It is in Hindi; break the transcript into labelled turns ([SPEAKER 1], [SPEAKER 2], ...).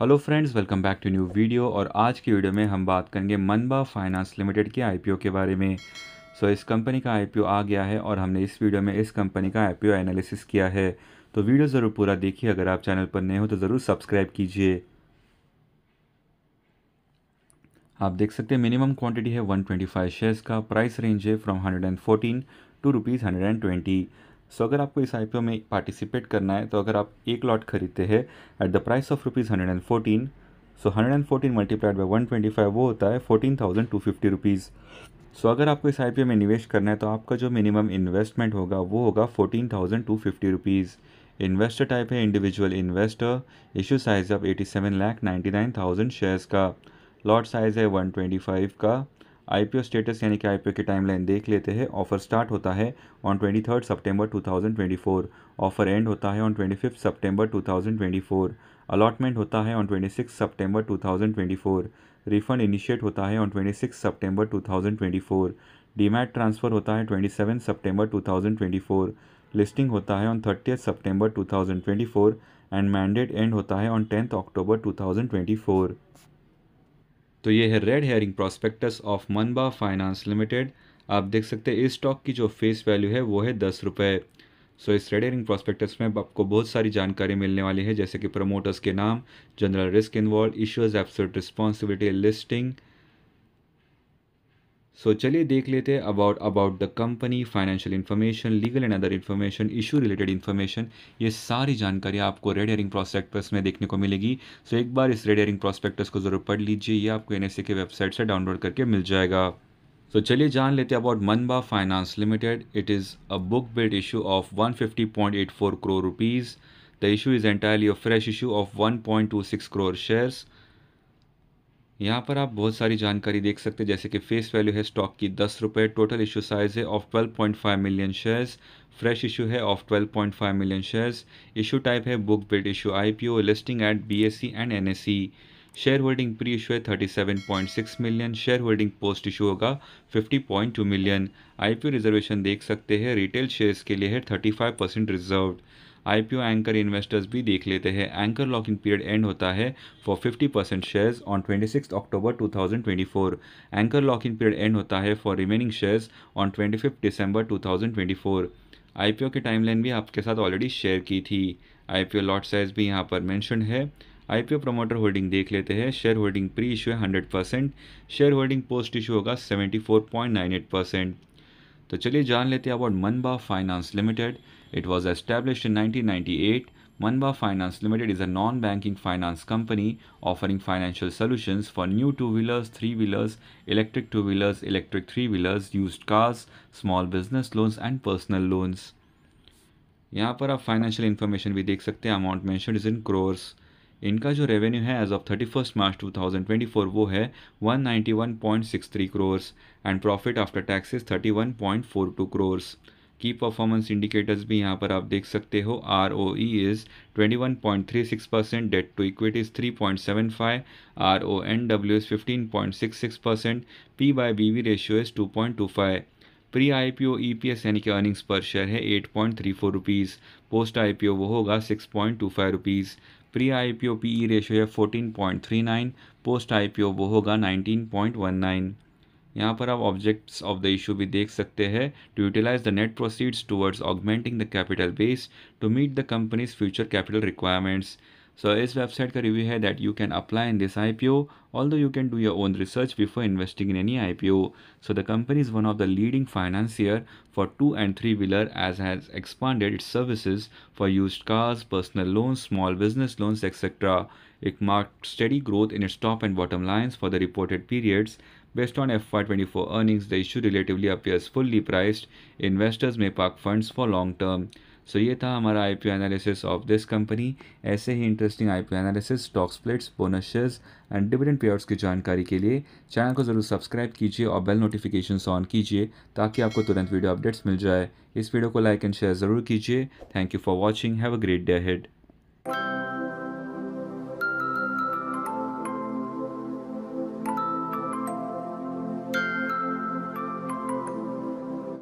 [SPEAKER 1] Hello friends welcome back to new video और आज की वीडियो में हम बात करेंगे मनबा फाइनेंस लिमिटेड के आईपीओ के बारे में सो so, इस कंपनी का आईपीओ आ गया है और हमने इस वीडियो में इस कंपनी का आईपीओ एनालिसिस किया है तो वीडियो ज़रूर पूरा देखिए अगर आप चैनल पर नए हो तो ज़रूर सब्सक्राइब कीजिए आप देख सकते हैं मिनिमम क्वान्टिटी है वन शेयर्स का प्राइस रेंज है from hundred to rupees hundred and twenty so अगर आपको इस आई में पार्टिसिपेट करना है तो अगर आप एक लॉट खरीदते हैं at the price of rupees hundred and fourteen so hundred and fourteen multiplied by one twenty five वो होता है fourteen thousand two fifty rupees so अगर आपको इस आई में निवेश करना है तो आपका जो मिनिमम इन्वेस्टमेंट होगा वो होगा fourteen thousand two fifty rupees investor type है individual investor issue size of eighty seven lakh ninety nine thousand shares का लॉट साइज़ है वन ट्वेंटी फाइव का आईपीओ स्टेटस यानी कि आईपीओ की टाइमलाइन देख लेते हैं ऑफर स्टार्ट होता है on twenty third September two thousand twenty four offer end होता है on twenty fifth September two thousand twenty four allotment होता है on twenty six September two thousand twenty four refund initiate होता है on twenty six September two thousand twenty four demat transfer होता है twenty seven September two thousand twenty four listing होता है on thirtieth September two thousand twenty four and mandate and होता है on tenth October two thousand twenty four तो ये है red herring prospectus of Manba Finance Limited आप देख सकते हैं इस स्टॉक की जो फेस वैल्यू है वो है दस रुपये सो so, इस रेड हेयरिंग प्रॉस्पेक्टस में आपको बहुत सारी जानकारी मिलने वाली है जैसे कि प्रमोटर्स के नाम जनरल रिस्क इन्वॉल्व इश्यूज एब्सोट रिस्पॉन्सिबिलिटी लिस्टिंग सो so, चलिए देख लेते हैं about about the company financial information legal and other information issue related information ये सारी जानकारी आपको रेड एयरिंग प्रोस्पेक्टस में देखने को मिलेगी सो so, एक बार इस रेड एयरिंग प्रोस्पेक्टस को ज़रूर पढ़ लीजिए ये आपको एन के वेबसाइट से डाउनलोड करके मिल जाएगा सो so, चलिए जान लेते about Manba Finance Limited it is a book build issue of 150.84 crore rupees the issue is entirely a fresh issue of 1.26 crore shares यहाँ पर आप बहुत सारी जानकारी देख सकते हैं जैसे कि फेस वैल्यू है स्टॉक की दस रुपये टोटल इशू साइज़ है of 12.5 million shares fresh issue है of 12.5 million shares issue type है book built issue IPO listing at BSC and NSC share holding pre issue है 37.6 million share holding post issue होगा 50.2 मिलियन आईपीओ रिजर्वेशन देख सकते हैं रिटेल शेयर्स के लिए है 35 percent reserved IPO anchor investors भी देख लेते हैं anchor lock in period end होता है for 50 percent shares on 26 October 2024 anchor lock in period end होता है for remaining shares on 25 December 2024 IPO की टाइमलाइन भी आपके साथ ऑलरेडी शेयर की थी आईपीओ लॉट साइज भी यहाँ पर मैंशन है आईपीओ प्रमोटर होल्डिंग देख लेते हैं शेयर होल्डिंग प्री इशू है hundred percent share holding post issue होगा seventy four point nine eight percent तो चलिए जान लेते हैं about Manba Finance Limited It was established in 1998. Manba Finance Limited is a non-banking finance company offering financial solutions for new two-wheelers, three-wheelers, electric two-wheelers, electric three-wheelers, used cars, small business loans and personal loans. यहाँ पर आप फाइनेंशियल इन्फॉर्मेशन भी देख सकते हैं amount mention is in crores इनका जो रेवेन्यू है as of thirty first March two thousand twenty four वो है one ninety one point six three crores and profit after taxes thirty one point four two crores की परफॉर्मेंस इंडिकेटर्स भी यहाँ पर आप देख सकते हो R O E is twenty one point three six percent debt to equities is three point seven five R O N W is fifteen point six six percent P by B V ratio is two point two five pre I P O E P S यानी कि अर्निंग्स पर शेयर है eight point three four rupees post I P O वो होगा six point two five rupees pre I P O P E ratio है fourteen point three nine post I P O वो होगा नाइनटीन पॉइंट वन नाइन यहाँ पर आप ऑब्जेक्ट्स ऑफ द इशू भी देख सकते हैं to utilize the net proceeds towards augmenting the capital base to meet the company's future capital requirements so इस वेबसाइट का रिव्यू है that you can apply in this I P O although you can do your own research before investing in any I P O so the company is one of the leading financier for two and three wheeler as has expanded its services for use cars personal loans small business loans etcetera it mark study growth in its top and bottom lines for the reported periods Based on FY24 earnings, the issue relatively appears fully priced. Investors may park funds for long term. So so, ये था हमारा I P analysis of this company ऐसे ही interesting I P analysis stock splits bonus shares and dividend payers की जानकारी के लिए चैनल को ज़रूर सब्सक्राइब कीजिए और बेल नोटिफिकेशन ऑन कीजिए ताकि आपको तुरंत वीडियो अपडेट्स मिल जाए इस वीडियो को लाइक एंड शेयर ज़रूर कीजिए thank you for watching have a great day head